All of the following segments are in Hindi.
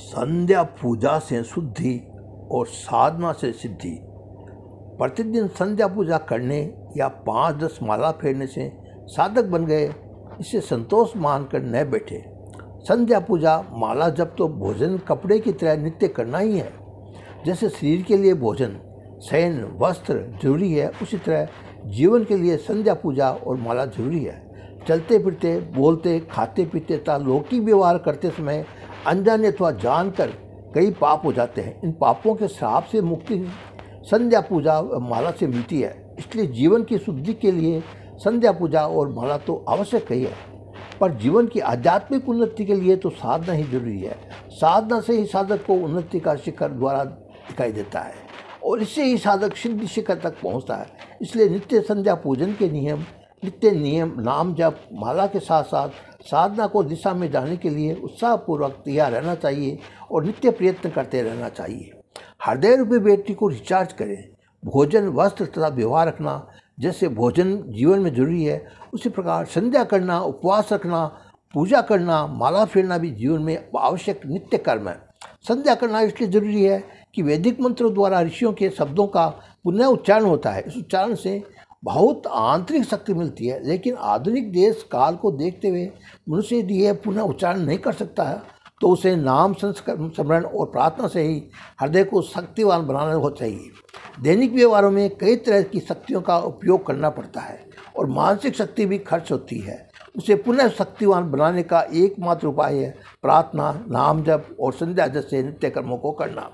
संध्या पूजा से शुद्धि और साधना से सिद्धि प्रतिदिन संध्या पूजा करने या पाँच दस माला फेरने से साधक बन गए इसे संतोष मानकर न बैठे संध्या पूजा माला जब तो भोजन कपड़े की तरह नित्य करना ही है जैसे शरीर के लिए भोजन शयन वस्त्र जरूरी है उसी तरह जीवन के लिए संध्या पूजा और माला जरूरी है चलते फिरते बोलते खाते पीते तथा लौकिक व्यवहार करते समय अनजाने अथवा जानकर कई पाप हो जाते हैं इन पापों के श्राप से मुक्ति संध्या पूजा माला से मिलती है इसलिए जीवन की शुद्धि के लिए संध्या पूजा और माला तो आवश्यक ही है पर जीवन की आध्यात्मिक उन्नति के लिए तो साधना ही जरूरी है साधना से ही साधक को उन्नति का शिखर द्वारा दिखाई देता है और इससे ही साधक सिद्धि शिखर तक पहुंचता है इसलिए नित्य संध्या पूजन के नियम नित्य नियम नाम जप माला के साथ साथ साधना को दिशा में जाने के लिए उत्साहपूर्वक तैयार रहना चाहिए और नित्य प्रयत्न करते रहना चाहिए हृदय रूपी बैटरी को रिचार्ज करें भोजन वस्त्र तथा व्यवहार रखना जैसे भोजन जीवन में जरूरी है उसी प्रकार संध्या करना उपवास रखना पूजा करना माला फेरना भी जीवन में आवश्यक नित्य कर्म है संध्या करना इसलिए जरूरी है कि वैदिक मंत्रों द्वारा ऋषियों के शब्दों का पुनः उच्चारण होता है इस उच्चारण से बहुत आंतरिक शक्ति मिलती है लेकिन आधुनिक देश काल को देखते हुए मनुष्य यदि यह पुनः उच्चारण नहीं कर सकता है तो उसे नाम संस्करण स्मरण और प्रार्थना से ही हृदय को शक्तिवान बनाना हो चाहिए दैनिक व्यवहारों में कई तरह की शक्तियों का उपयोग करना पड़ता है और मानसिक शक्ति भी खर्च होती है उसे पुनः शक्तिवान बनाने का एकमात्र उपाय है प्रार्थना नाम जप और संध्या जैसे नित्य कर्मों को करना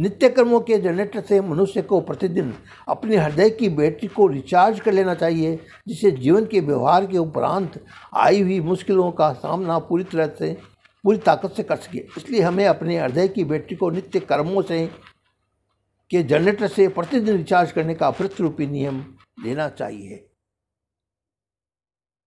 नित्य कर्मों के जनरेटर से मनुष्य को प्रतिदिन अपने हृदय की बैटरी को रिचार्ज कर लेना चाहिए जिससे जीवन के व्यवहार के उपरांत आई हुई मुश्किलों का सामना पूरी तरह से पूरी ताकत से कर सके इसलिए हमें अपने हृदय की बैटरी को नित्य कर्मों से के जनरेटर से प्रतिदिन रिचार्ज करने का अमृत रूपी नियम लेना चाहिए